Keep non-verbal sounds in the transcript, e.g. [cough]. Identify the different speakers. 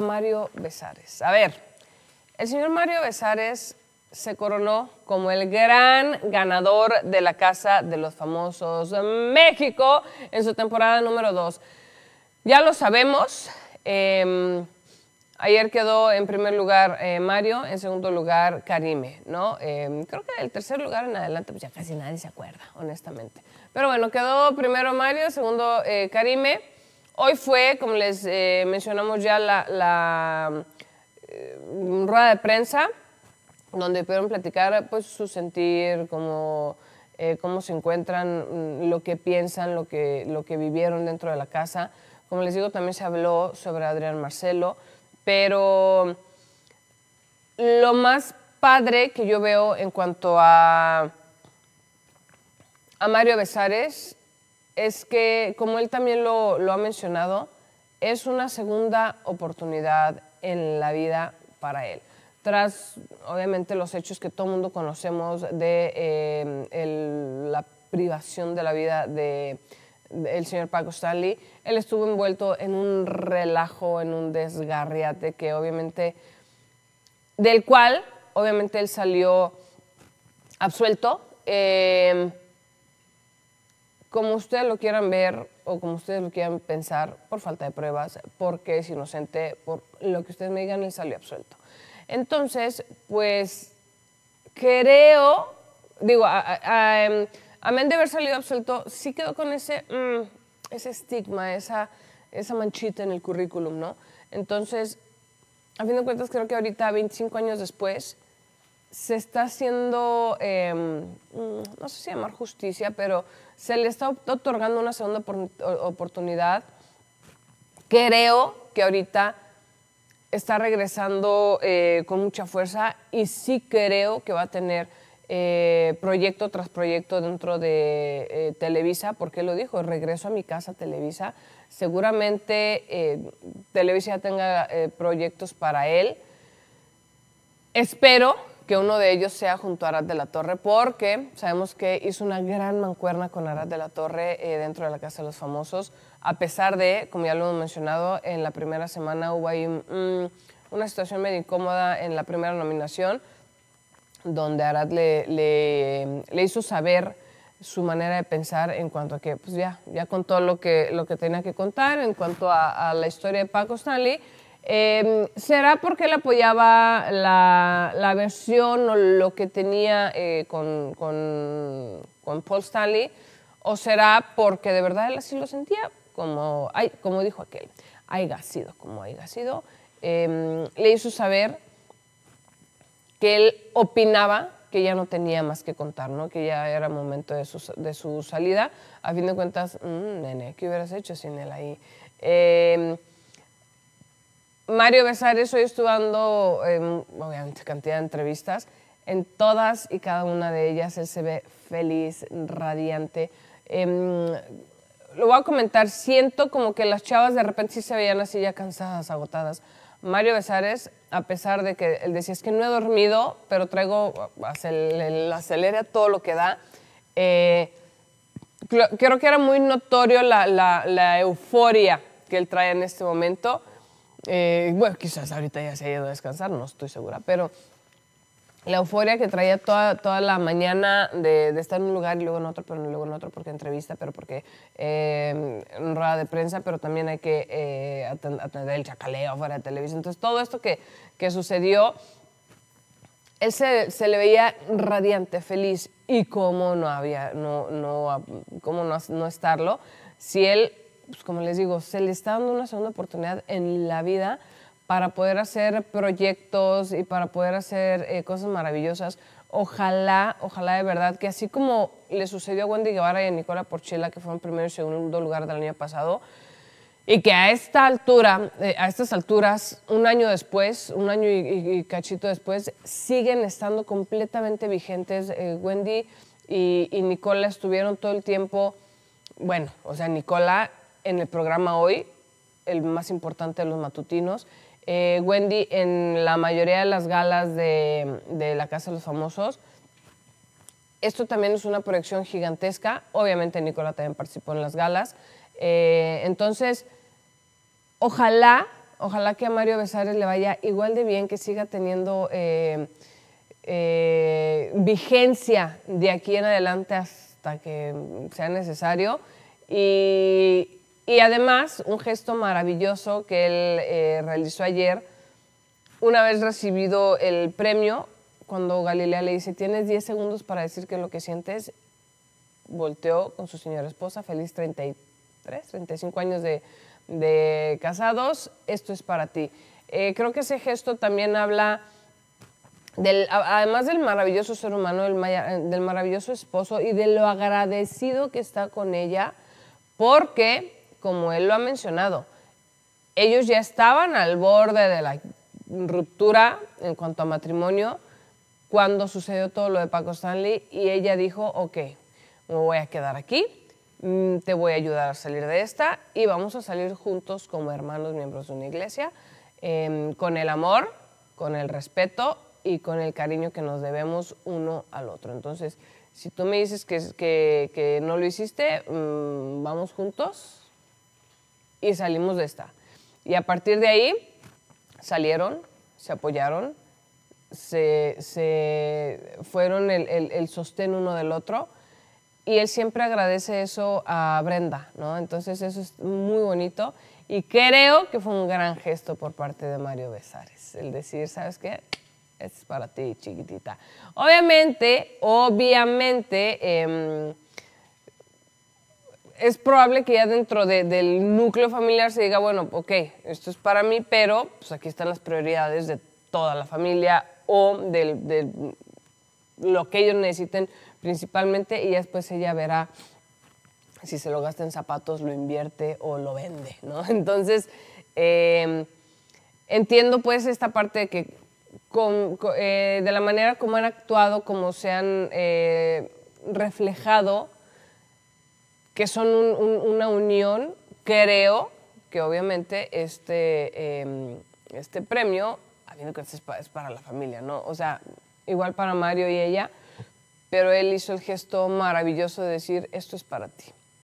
Speaker 1: Mario Besares. A ver, el señor Mario Besares se coronó como el gran ganador de la Casa de los Famosos México en su temporada número 2. Ya lo sabemos. Em, ayer quedó en primer lugar eh, Mario, en segundo lugar Karime, ¿no? Em, creo que el tercer lugar en adelante pues, ya casi nadie se acuerda, honestamente. Pero bueno, quedó primero Mario, segundo eh, Karime. Hoy fue, como les eh, mencionamos ya, la, eh, rueda de prensa, donde pudieron platicar pues, su sentir, cómo, eh, cómo se encuentran, mm, lo que piensan, lo que, lo que vivieron dentro de la casa. Como les digo, también se habló sobre Adrián Marcelo, pero lo más padre que yo veo en cuanto a, a Mario Besares es que, como él también lo, ha mencionado, es una segunda oportunidad en la vida para él tras obviamente los hechos que todo el mundo conocemos de eh, la privación de la vida del de, señor Paco Stanley, él estuvo envuelto en un relajo, en un desgarriate que obviamente, del cual obviamente él salió absuelto. Eh, como ustedes lo quieran ver o como ustedes lo quieran pensar, por falta de pruebas, porque es inocente, por lo que ustedes me digan, él salió absuelto. Entonces, pues creo, digo, a, menos em, amén de haber salido absuelto, sí quedó con ese, mm, ese estigma, esa, esa manchita en el currículum, ¿no? Entonces, a fin de cuentas, creo que ahorita, 25 años después, se está haciendo, em, mm, no sé si llamar justicia, pero se le está otorgando una segunda oportunidad. Creo que ahorita está regresando eh, con mucha fuerza y sí creo que va a tener eh, proyecto tras proyecto dentro de eh, Televisa, porque lo dijo, regreso a mi casa Televisa, seguramente Televisa ya tenga proyectos para él. Espero que uno de ellos sea junto a Arad de la Torre, porque sabemos que hizo una gran mancuerna con Arad de la Torre eh, dentro de la Casa de los Famosos, a pesar de, como ya lo hemos mencionado, en la primera semana hubo ahí mm, una situación medio incómoda en la primera nominación, donde Arad le, le, hizo saber su manera de pensar en cuanto a que, pues ya, ya contó lo que, lo que tenía que contar, en cuanto a, a la historia de Paco Stanley, Em, ¿Será porque él apoyaba la, la, versión o lo que tenía eh, con, con, con, Paul Stanley? ¿O será porque de verdad él así lo sentía? Como, ay, como dijo aquel, haya sido como haya sido, em, le hizo saber que él opinaba que ya no tenía más que contar, ¿no? que ya era momento de su, de su salida. A fin de cuentas, mm, nene, ¿qué hubieras hecho sin él ahí? Em, Mario Besares, hoy estuvo dando, em, obviamente, cantidad de entrevistas. En todas y cada una de ellas él se ve feliz, radiante. Em, lo voy a comentar, siento como que las chavas de repente sí se veían así ya cansadas, agotadas. Mario Besares, a pesar de que él decía, es que no he dormido, pero traigo, acelera todo lo que da. Eh, creo que era muy notorio la, la euforia que él trae en este momento. Eh, bueno, quizás ahorita ya se haya ido a descansar, no estoy segura, pero la euforia que traía toda, toda la mañana de, estar en un lugar y luego en otro, pero luego en otro porque entrevista, pero porque em, rueda de prensa, pero también hay que eh, atender el chacaleo fuera de televisión. Entonces, todo esto que, que sucedió, él se, le veía radiante, feliz y cómo no había, no, no, cómo no estarlo, si él pues, como les digo, se le está dando una segunda oportunidad en la vida para poder hacer proyectos y para poder hacer eh, cosas maravillosas. Ojalá, ojalá de verdad que así como le sucedió a Wendy Guevara y a Nicola Porchela, que fueron primero y segundo lugar del año pasado, y que a esta altura, eh, a estas alturas, un año después, un año y, cachito después, siguen estando completamente vigentes. Eh, Wendy y, y Nicola estuvieron todo el tiempo, bueno, o sea, Nicola en el programa hoy, el más importante de los matutinos. Eh, Wendy en la mayoría de las galas de, la Casa de los Famosos. Esto también es una proyección gigantesca. Obviamente Nicolás también participó en las galas. Eh, entonces, ojalá, ojalá que a Mario Besares le vaya igual de bien, que siga teniendo eh, vigencia de aquí en adelante hasta que sea necesario. Y y además, un gesto maravilloso que él eh, realizó ayer, una vez recibido el premio, cuando Galilea le dice, tienes 10 segundos para decir qué lo que sientes, volteó con su señora esposa, feliz 33, 35 años de, de casados, esto es para ti. Eh, creo que ese gesto también habla... Del, además del maravilloso ser humano, del maravilloso esposo y de lo agradecido que está con ella, porque como él lo ha mencionado, ellos ya estaban al borde de la ruptura en cuanto a matrimonio cuando sucedió todo lo de Paco Stanley y ella dijo, ok, me voy a quedar aquí, mm, te voy a ayudar a salir de esta y vamos a salir juntos como hermanos miembros de una iglesia, em, con el amor, con el respeto y con el cariño que nos debemos uno al otro. Entonces, si tú me dices que, que, que no lo hiciste, mm, vamos juntos, y salimos de esta. Y a partir de ahí salieron, se apoyaron, se, se fueron el, el, el, sostén uno del otro y él siempre agradece eso a Brenda, ¿no? Entonces eso es muy bonito y creo que fue un gran gesto por parte de Mario Besares, el decir, ¿sabes qué? Este es para ti, chiquitita. Obviamente, obviamente... Em, es probable que ya dentro del núcleo familiar se diga, bueno, ok, esto es para mí, pero pues aquí están las prioridades de toda la familia o de, lo que ellos necesiten principalmente y después ella verá si se lo gasta en zapatos, lo invierte o lo vende, ¿no? [laughs] Entonces, em, entiendo pues esta parte de que eh, de la manera como han actuado, como se han eh, reflejado, que son una unión, creo que obviamente este, em, este premio, creo que este es es para la familia, ¿no? O sea, igual para Mario y ella, pero él hizo el gesto maravilloso de decir, esto es para ti.